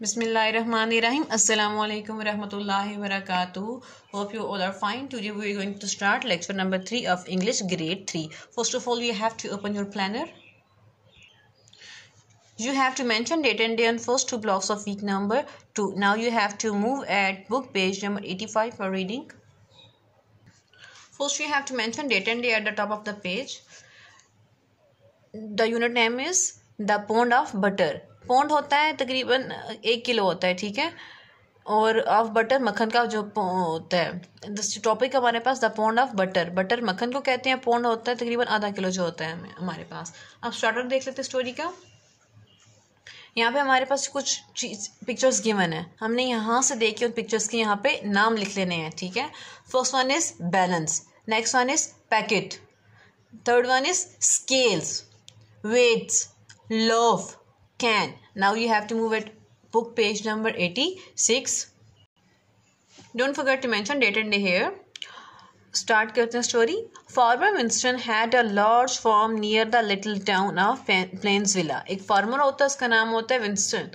Bismillahirrahmanirrahim. Assalamu alaikum warahmatullahi wabarakatuh. Hope you all are fine. Today we are going to start lecture number 3 of English grade 3. First of all, you have to open your planner. You have to mention date and day on first two blocks of week number 2. Now you have to move at book page number 85 for reading. First you have to mention date and day at the top of the page. The unit name is the pound of butter pound होता है तकरीबन एक kilo होता है ठीक है और of butter मक्खन का जो होता है टॉपिक हमारे पास the pound of butter butter मक्खन को कहते हैं पौंड होता है तकरीबन आधा किलो जो होता है हमारे पास आप स्टार्टर देख लेते हैं स्टोरी का यहाँ पे हमारे पास कुछ चीज पिक्चर्स गिवन है हमने यहाँ से देखे उन पिक्चर्स के यहाँ पे नाम लिख लेने हैं ठीक है first one is balance next one is packet third one is scales weights loaf can. Now you have to move at book page number 86. Don't forget to mention date and day here. Start करते story farmer winston had a large farm near the little town of plains villa ek farmer hota है उसका नाम होता है Winston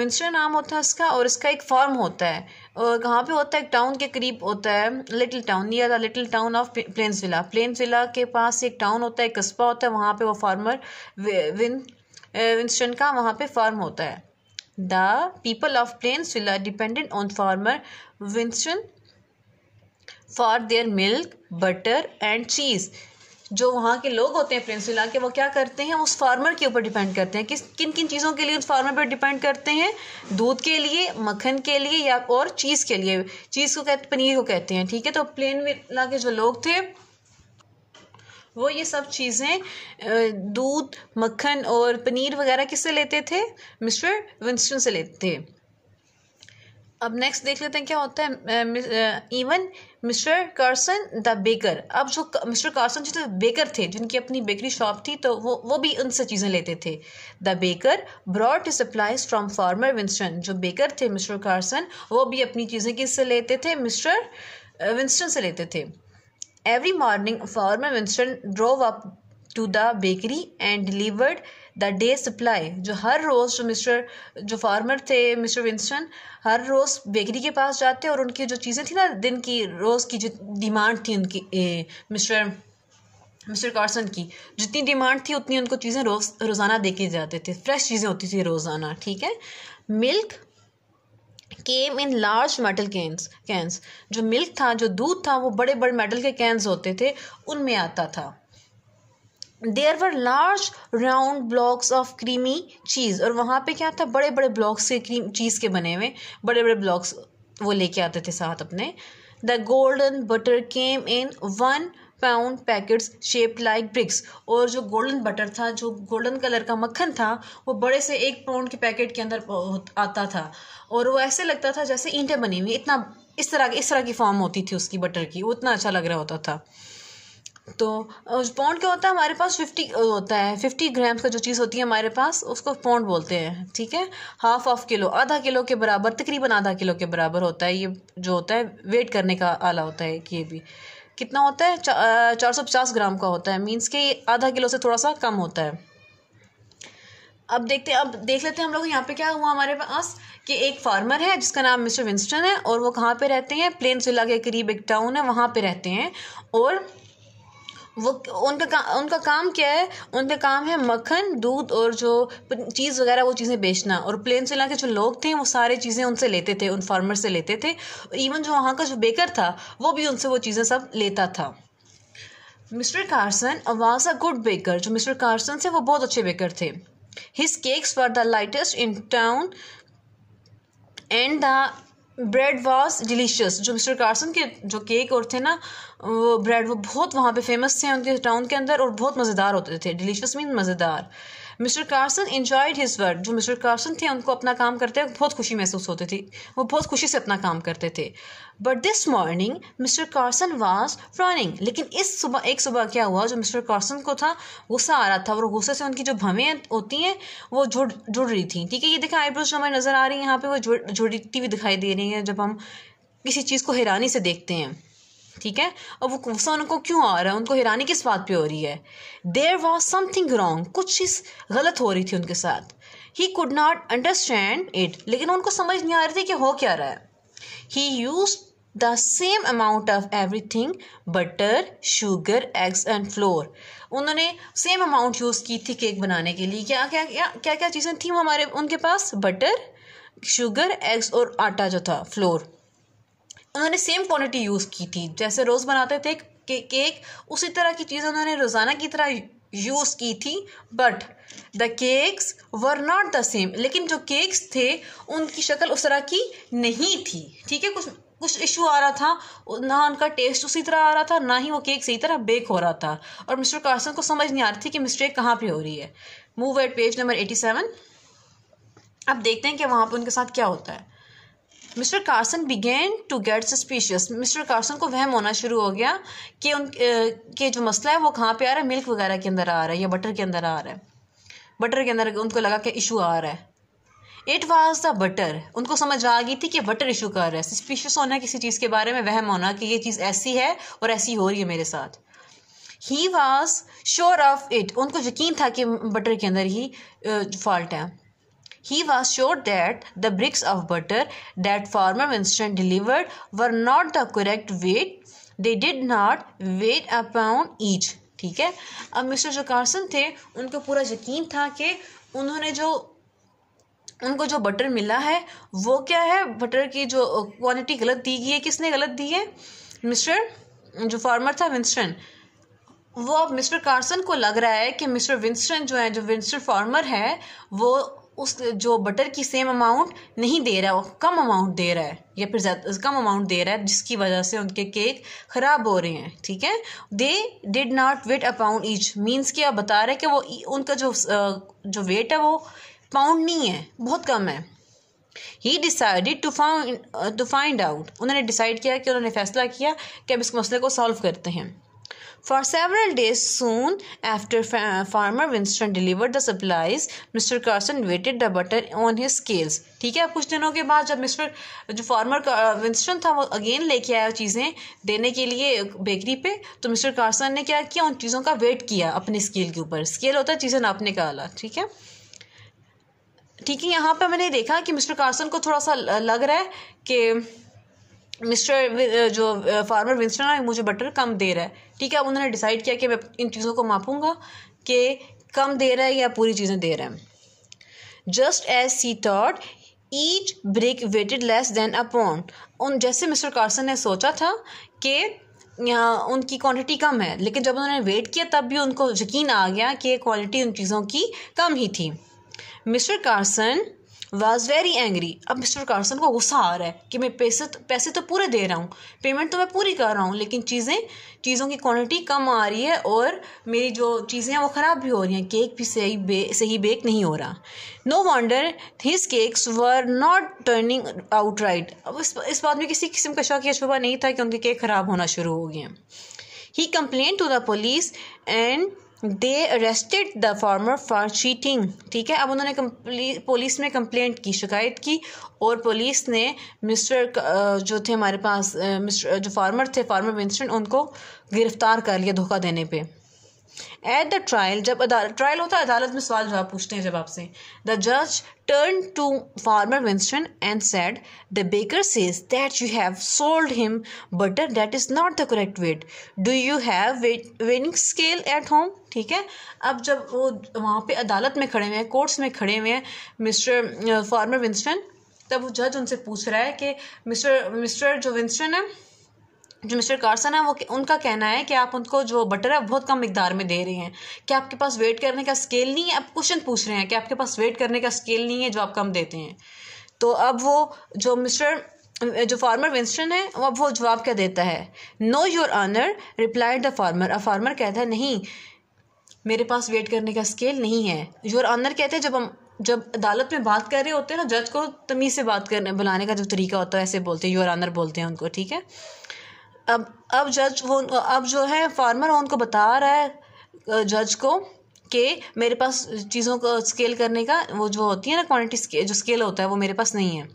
Winston नाम होता है इसका और इसका एक फार्म होता है और कहाँ पे होता है एक टाउन के करीब होता है little town near the little town of Plainsville Plainsville के पास एक टाउन होता है एक कस्बा होता है वहाँ पे वो फार्मर विन इंस्टेंट का वहाँ पे फार्म होता है the people of Plainsville are dependent on farmer Winston for their milk butter and cheese जो वहाँ के लोग होते हैं प्रिंसविला के वो क्या करते हैं उस फार्मर के ऊपर डिपेंड करते हैं किस किन किन चीज़ों के लिए उस फार्मर पर डिपेंड करते हैं दूध के लिए मक्खन के लिए या और चीज़ के लिए चीज़ को कहते पनीर को कहते हैं ठीक है तो प्लेन विला के जो लोग थे वो ये सब चीज़ें दूध मक्खन और पनीर वगैरह किससे लेते थे मिस्टर विंस्टन से लेते थे अब नेक्स्ट देख लेते हैं क्या होता है even mister Carson the baker अब जो मिस्टर कार्सन जो थे बेकर थे जिनकी अपनी बेकरी शॉप थी तो वो वो भी उनसे चीज़ें लेते थे the baker brought supplies from farmer Winston जो बेकर थे मिस्टर कार्सन वो भी अपनी चीज़ें किससे लेते थे मिस्टर विंस्टन से लेते थे Every morning, farmer Winston drove up to the bakery and delivered the day supply जो हर रोज़ जो मिस्टर जो फार्मर थे मिस्टर विंस्टन हर रोज़ बेकरी के पास जाते और उनकी जो चीज़ें थी ना दिन की रोज़ की जो डिमांड थी उनकी मिस्टर मिस्टर कार्सन की जितनी डिमांड थी उतनी उनको चीज़ें रोज़ रोज़ाना देके जाते थे फ्रेश चीज़ें होती थी रोज़ाना ठीक है milk came in large metal cans cans जो मिल्क था जो दूध था वो बड़े बड़े मेटल के कैंस होते थे उनमें आता था there were large round blocks of creamy cheese और वहाँ पे क्या था बड़े बड़े ब्लॉक्स के क्रीम चीज़ के बने हुए बड़े बड़े ब्लॉक्स वो लेके आते थे साथ अपने the golden butter came in one pound packets shaped like bricks और जो गोल्डन बटर था जो गोल्डन कलर का मक्खन था वो बड़े से एक पाउंड के पैकेट के अंदर आता था और वो ऐसे लगता था जैसे ईंटें बनी हुई इतना इस तरह इस तरह की फॉर्म होती थी उसकी बटर की वो उतना अच्छा लग रहा होता था तो उस पौंड क्या होता है हमारे पास फिफ्टी होता है फिफ्टी ग्राम्स का जो चीज़ होती है हमारे पास उसको पौंड बोलते हैं ठीक है हाफ ऑफ किलो आधा किलो के बराबर तकरीबन आधा किलो के बराबर होता है ये जो होता है वेट करने का आला होता है कि ये भी कितना होता है चार सौ पचास ग्राम का होता है मीन्स कि आधा किलो से थोड़ा सा कम होता है अब देखते अब देख लेते हैं हम लोग यहाँ पे क्या हुआ हमारे पास कि एक फार्मर है जिसका नाम मिस्टर विंस्टन है और वो कहाँ पे रहते हैं प्लेन जिला के करीब एक टाउन है वहाँ पे रहते हैं और वो उनका का, उनका काम क्या है उनका काम है मक्खन दूध और जो चीज़ वगैरह वो चीज़ें बेचना और प्लेन सिला के जो लोग थे वो सारी चीज़ें उनसे लेते थे उन फार्मर से लेते थे इवन जो वहाँ का जो बेकर था वो भी उनसे वो चीज़ें सब लेता था mister Carson was a good baker जो मिस्टर कार्सन थे वो बहुत अच्छे बेकर थे his cakes were the lightest in town and the bread was delicious जो मिस्टर कार्सन के जो केक और थे ना वो ब्रेड वो बहुत वहाँ पे फेमस थे उनके टाउन के अंदर और बहुत मज़ेदार होते थे डिलीशियस मीन मज़ेदार mister Carson enjoyed his work जो मिस्टर कार्सन थे उनको अपना काम करते हुए बहुत खुशी महसूस होती थी वो बहुत खुशी से अपना काम करते थे but this morning mister Carson was running लेकिन इस सुबह एक सुबह क्या हुआ जो मिस्टर कार्सन को था गुस्सा आ रहा था और गुस्से से उनकी जो भवें होती हैं वो जुड़ जुड़ रही थी ठीक है ये देखा आईब्रोज जो हमारी नज़र आ रही है यहाँ पर वो जुड़ती हुई दिखाई दे रही हैं जब हम किसी चीज़ को हैरानी से देखते हैं ठीक है और वो गुस्सा उनको क्यों आ रहा है उनको हैरानी किस बात पे हो रही है देर वॉज समथिंग रॉन्ग कुछ चीज़ गलत हो रही थी उनके साथ he could not understand it लेकिन उनको समझ नहीं आ रही थी कि हो क्या रहा है he use the same amount of everything butter sugar eggs and flour उन्होंने सेम अमाउंट यूज़ की थी केक बनाने के लिए क्या क्या क्या क्या क्या चीज़ें थी हमारे उनके पास बटर शुगर एग्स और आटा जो था फ्लोर उन्होंने सेम क्वांटिटी यूज़ की थी जैसे रोज़ बनाते थे के, केक उसी तरह की चीज़ उन्होंने रोज़ाना की तरह यूज़ की थी but the cakes were not the same लेकिन जो केक्स थे उनकी शक्ल उस तरह की नहीं थी ठीक है कुछ कुछ इशू आ रहा था ना उनका टेस्ट उसी तरह आ रहा था ना ही वो केक सही तरह बेक हो रहा था और मिस्टर कार्सन को समझ नहीं आ रही थी कि मिस्टेक कहाँ पे हो रही है move at page number eighty seven अब देखते हैं कि वहाँ पर उनके साथ क्या होता है mister Carson began to get suspicious mister Carson को वहम होना शुरू हो गया कि उन के जो मसला है वो कहाँ पे आ रहा है मिल्क वगैरह के अंदर आ रहा है या बटर के अंदर आ रहा है बटर के अंदर उनको लगा कि इशू आ रहा है इट वॉज द बटर उनको समझ आ गई थी कि बटर इशू कर रहा है सस्पिशियस होना किसी चीज़ के बारे में वहम होना कि ये चीज़ ऐसी है और ऐसी हो रही है मेरे साथ he was sure of it उनको यकीन था कि बटर के अंदर ही फॉल्ट है He was sure that the bricks of butter that Farmer Winston delivered were not the correct weight. They did not weigh a pound each. ठीक है अब मिस्टर जो कार्सन थे उनको पूरा यकीन था कि उन्होंने जो उनको जो बटर मिला है वो क्या है बटर की जो क्वांटिटी गलत दी गई है किसने गलत दी है मिस्टर जो फार्मर था विंस्टन वो अब मिस्टर कार्सन को लग रहा है कि मिस्टर विंस्टन जो है जो विंस्टन फार्मर है वो उस जो बटर की सेम अमाउंट नहीं दे रहा है वो कम अमाउंट दे रहा है या फिर कम अमाउंट दे रहा है जिसकी वजह से उनके केक ख़राब हो रहे हैं ठीक है they did not weigh a pound each means कि आप बता रहे हैं कि वो उनका जो जो वेट है वो पाउंड नहीं है बहुत कम है he decided to found to find out उन्होंने डिसाइड किया कि उन्होंने फैसला किया कि अब इस मसले को सॉल्व करते हैं For several days soon after farmer Winston delivered the supplies, Mr. Carson weighted the butter on his scales. ठीक है कुछ दिनों के बाद जब मिस्टर जो फार्मर विंस्टन था वो अगेन लेके आया चीज़ें देने के लिए बेकरी पे तो मिस्टर कार्सन ने क्या किया उन चीज़ों का वेट किया अपने स्केल के ऊपर स्केल होता है चीज़ें नापने का आला ठीक है ठीक है यहाँ पे मैंने देखा कि मिस्टर कार्सन को थोड़ा सा लग रहा है कि मिस्टर जो फार्मर विंस्टन है मुझे बटर कम दे रहा है ठीक है अब उन्होंने डिसाइड किया कि मैं इन चीज़ों को मापूंगा कि कम दे रहा है या पूरी चीज़ें दे रहा है just as he thought each brick weighed less than a उन जैसे मिस्टर कार्सन ने सोचा था कि उनकी क्वांटिटी कम है लेकिन जब उन्होंने वेट किया तब भी उनको यकीन आ गया कि क्वालिटी उन चीज़ों की कम ही थी mister Carson was very angry अब मिस्टर कार्सन को गुस्सा आ रहा है कि मैं पैसे तो पैसे तो पूरे दे रहा हूँ पेमेंट तो मैं पूरी कर रहा हूँ लेकिन चीज़ें चीज़ों की क्वांटिटी कम आ रही है और मेरी जो चीज़ें हैं वो ख़राब भी हो रही हैं केक भी सही बे सही बेक नहीं हो रहा no wonder his cakes were not turning out right अब इस, इस बात में किसी किस्म का शौक या शुभा नहीं था कि उनके केक ख़राब होना शुरू हो गए he complain to the police and they arrested the farmer for cheating ठीक है अब उन्होंने पुलिस में कंप्लेंट की शिकायत की और पुलिस ने मिस्टर जो थे हमारे पास मिस्टर जो फार्मर थे फार्मर विंस्टन उनको गिरफ्तार कर लिया धोखा देने पे एट द ट्रायल जब ट्रायल होता है अदालत में सवाल जवाब पूछते हैं जब आपसे द जज turn to farmer Winston and said the baker says that you have sold him butter that is not the correct weight do you have weighing scale at home ठीक है अब जब वो वहाँ पे अदालत में खड़े हुए हैं कोर्ट्स में खड़े हुए हैं मिस्टर फार्मर विंस्टन तब वो जज उनसे पूछ रहा है कि मिस्टर मिस्टर जो विंस्टन है जो मिस्टर कार्सन है वो उनका कहना है कि आप उनको जो बटर है बहुत कम मकदार में दे रहे हैं कि आपके पास वेट करने का स्केल नहीं है आप क्वेश्चन पूछ रहे हैं कि आपके पास वेट करने का स्केल नहीं है जो आप कम देते हैं तो अब वो जो मिस्टर जो फार्मर विंस्टन है वो अब वो जवाब क्या देता है no your honour replied the farmer अब फार्मर कहता है नहीं मेरे पास वेट करने का स्केल नहीं है योर आनर कहते हैं जब हम जब अदालत में बात कर रहे होते हैं ना जज को तमीज़ से बात करने बुलाने का जो तरीका होता है ऐसे बोलते हैं योर आनर बोलते हैं उनको ठीक है अब अब जज वो अब जो है फार्मर उनको बता रहा है जज को कि मेरे पास चीज़ों को स्केल करने का वो जो होती है ना क्वांटिटी जो स्केल होता है वो मेरे पास नहीं है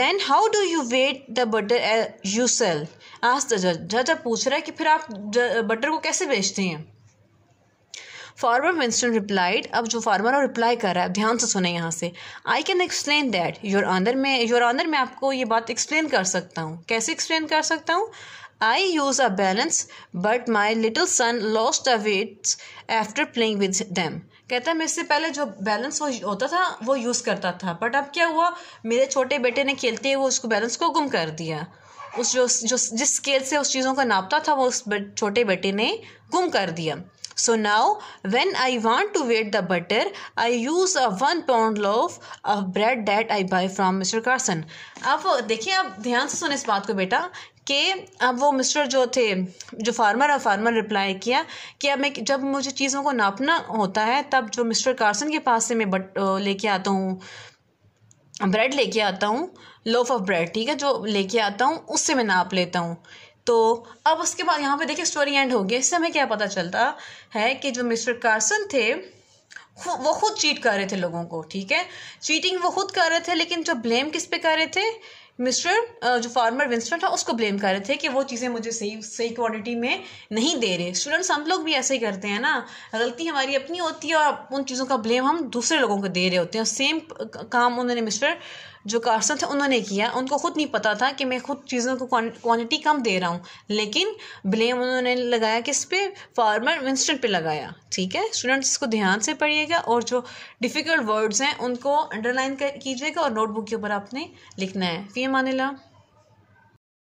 then how do you wait the butter you cell आज द जज जज अब पूछ रहा है कि फिर आप बटर को कैसे बेचते हैं फार्मर विंस्टन रिप्लाइड अब जो फार्मर और रिप्लाई कर रहा है ध्यान से सुने यहाँ से I can explain that your honour में योर ऑनर में आपको ये बात एक्सप्लेन कर सकता हूँ कैसे एक्सप्लेन कर सकता हूँ I use a balance but my little son lost the weights after playing with them कहता है मैं इससे पहले जो बैलेंस वो होता था वो यूज़ करता था बट अब क्या हुआ मेरे छोटे बेटे ने खेलते हुए उसको बैलेंस को गुम कर दिया उस जो जो जिस स्केल से उस चीज़ों को नापता था वो उस छोटे बेटे ने गुम कर दिया So now when I want to weight the butter, I use a one pound loaf of bread that I buy from Mr. Carson. आप देखिए आप ध्यान से सुने इस बात को बेटा कि अब वो मिस्टर जो थे जो फार्मर है फार्मर रिप्लाई किया कि अब मैं जब मुझे चीज़ों को नापना होता है तब जो मिस्टर कार्सन के पास से मैं बट लेके आता हूँ ब्रेड लेके आता हूँ लोफ ऑफ ब्रेड ठीक है जो लेके आता हूँ उससे मैं नाप लेता हूँ तो अब उसके बाद यहाँ पे देखिए स्टोरी एंड होगी इससे हमें क्या पता चलता है कि जो मिस्टर कार्सन थे वो खुद चीट कर रहे थे लोगों को ठीक है चीटिंग वो खुद कर रहे थे लेकिन जो ब्लेम किस पे कर रहे थे मिस्टर जो फार्मर विंस्टन था उसको ब्लेम कर रहे थे कि वो चीज़ें मुझे सही सही क्वालिटी में नहीं दे रहे स्टूडेंट्स हम लोग भी ऐसे ही करते हैं ना गलती हमारी अपनी होती है और उन चीज़ों का ब्लेम हम दूसरे लोगों को दे रहे होते हैं सेम काम उन्होंने मिस्टर जो कार्सन थे उन्होंने किया उनको खुद नहीं पता था कि मैं खुद चीज़ों को क्वांटिटी कम दे रहा हूँ लेकिन ब्लेम उन्होंने लगाया किस पे फार्मर विंस्टन पे लगाया ठीक है स्टूडेंट्स इसको ध्यान से पढ़िएगा और जो डिफ़िकल्ट वर्ड्स हैं उनको अंडरलाइन कीजिएगा और नोटबुक के ऊपर आपने लिखना है फी मानिला